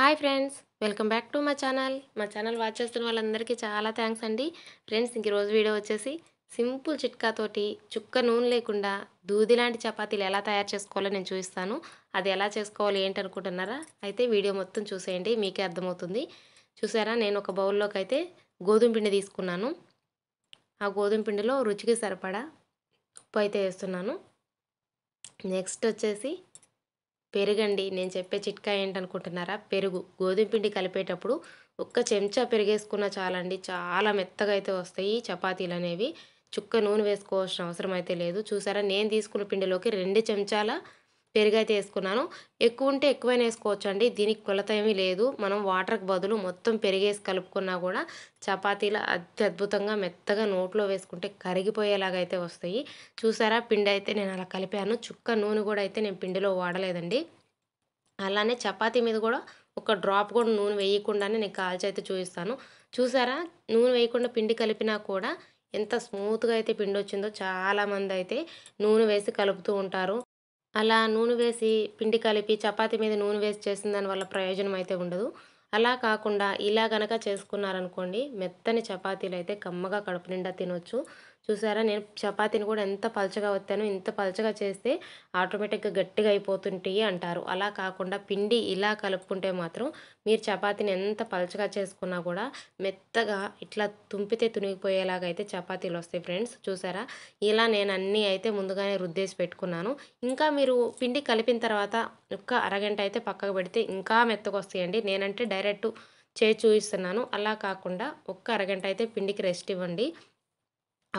hi friends welcome back to మా channel మా channel watch చేస్తున్న వాళ్ళందరికీ చాలా థ్యాంక్స్ అండి ఫ్రెండ్స్ ఇంక రోజు వీడియో వచ్చేసి సింపుల్ చిట్కాతోటి చుక్క నూనె లేకుండా దూది లాంటి చపాతీలు ఎలా తయారు చేసుకోవాలో నేను చూపిస్తాను అది ఎలా చేసుకోవాలి ఏంటి అనుకుంటున్నారా అయితే వీడియో మొత్తం చూసేయండి మీకే అర్థమవుతుంది చూసారా నేను ఒక బౌల్లోకి అయితే గోధుమ పిండి తీసుకున్నాను ఆ గోధుమ పిండిలో రుచికి సరిపడా ఉప్పు అయితే వేస్తున్నాను నెక్స్ట్ వచ్చేసి పెరుగండి నేను చెప్పే చిట్కా ఏంటనుకుంటున్నారా పెరుగు గోధుమ పిండి కలిపేటప్పుడు ఒక్క చెంచా పెరిగేసుకున్న చాలండి చాలా మెత్తగా అయితే వస్తాయి చపాతీలు అనేవి చుక్క నూనె వేసుకోవాల్సిన అవసరం అయితే లేదు చూసారా నేను తీసుకున్న పిండిలోకి రెండు చెంచాల పెరుగైతే వేసుకున్నాను ఎక్కువ ఉంటే ఎక్కువైనా వేసుకోవచ్చు అండి దీనికి కొలత ఏమీ లేదు మనం వాటర్కి బదులు మొత్తం పెరిగేసి కలుపుకున్నా కూడా చపాతీలు అత్యద్భుతంగా మెత్తగా నోట్లో వేసుకుంటే కరిగిపోయేలాగా అయితే వస్తాయి చూసారా పిండి అయితే నేను అలా కలిపాను చుక్క నూనె కూడా అయితే నేను పిండిలో వాడలేదండి అలానే చపాతీ మీద కూడా ఒక డ్రాప్ కూడా నూనె వేయకుండానే నేను కాల్చి అయితే చూపిస్తాను చూసారా నూనె వేయకుండా పిండి కలిపినా కూడా ఎంత స్మూత్గా అయితే పిండి వచ్చిందో చాలామంది అయితే నూనె వేసి కలుపుతూ ఉంటారు అలా నూనె వేసి పిండి కలిపి చపాతి మీద నూనె వేసి చేసిన దానివల్ల ప్రయోజనం అయితే ఉండదు అలా కాకుండా ఇలా గనక చేసుకున్నారనుకోండి మెత్తని చపాతీలు అయితే కమ్మగా కడుపు నిండా తినొచ్చు చూసారా నేను చపాతీని కూడా ఎంత పలచగా వత్తాను ఇంత పలచగా చేస్తే ఆటోమేటిక్గా గట్టిగా అయిపోతుంటాయి అంటారు అలా కాకుండా పిండి ఇలా కలుపుకుంటే మాత్రం మీరు చపాతీని ఎంత పలచగా చేసుకున్నా కూడా మెత్తగా ఇట్లా తుంపితే తునిగిపోయేలాగా అయితే చపాతీలు వస్తాయి ఫ్రెండ్స్ చూసారా ఇలా నేను అన్నీ అయితే ముందుగానే రుద్దేసి పెట్టుకున్నాను ఇంకా మీరు పిండి కలిపిన తర్వాత ఒక్క అరగంట అయితే పక్కకు పెడితే ఇంకా మెత్తగా వస్తాయండి నేనంటే డైరెక్ట్ చేయి చూపిస్తున్నాను అలా కాకుండా ఒక్క అరగంట అయితే పిండికి రెస్ట్ ఇవ్వండి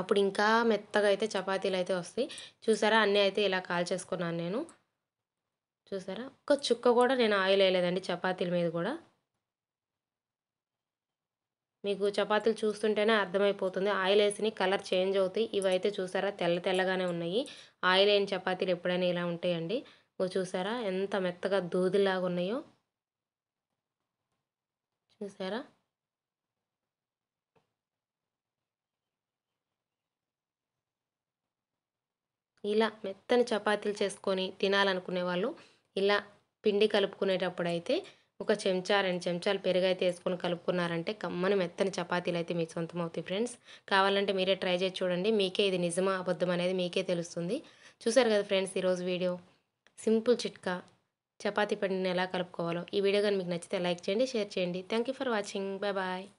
అప్పుడు ఇంకా మెత్తగా అయితే చపాతీలు అయితే వస్తాయి చూసారా అన్నీ అయితే ఇలా కాల్చేసుకున్నాను నేను చూసారా ఒక చుక్క కూడా నేను ఆయిల్ వేయలేదండి చపాతీల మీద కూడా మీకు చపాతీలు చూస్తుంటేనే అర్థమైపోతుంది ఆయిల్ వేసి కలర్ చేంజ్ అవుతాయి ఇవైతే చూసారా తెల్ల తెల్లగానే ఉన్నాయి ఆయిల్ అయిన చపాతీలు ఎప్పుడైనా ఇలా ఉంటాయండి చూసారా ఎంత మెత్తగా దూదిలాగా ఉన్నాయో చూసారా ఇలా మెత్తని చపాతీలు చేసుకొని తినాలనుకునే వాళ్ళు ఇలా పిండి కలుపుకునేటప్పుడు అయితే ఒక చెంచా రెండు చెంచాలు పెరుగైతే వేసుకొని కలుపుకున్నారంటే కమ్మని మెత్తని చపాతీలు అయితే మీకు సొంతం అవుతాయి ఫ్రెండ్స్ కావాలంటే మీరే ట్రై చేసి చూడండి మీకే ఇది నిజమా అబద్ధం అనేది మీకే తెలుస్తుంది చూసారు కదా ఫ్రెండ్స్ ఈరోజు వీడియో సింపుల్ చిట్కా చపాతీ పండిని ఎలా కలుపుకోవాలో ఈ వీడియో కానీ మీకు నచ్చితే లైక్ చేయండి షేర్ చేయండి thank you for watching bye bye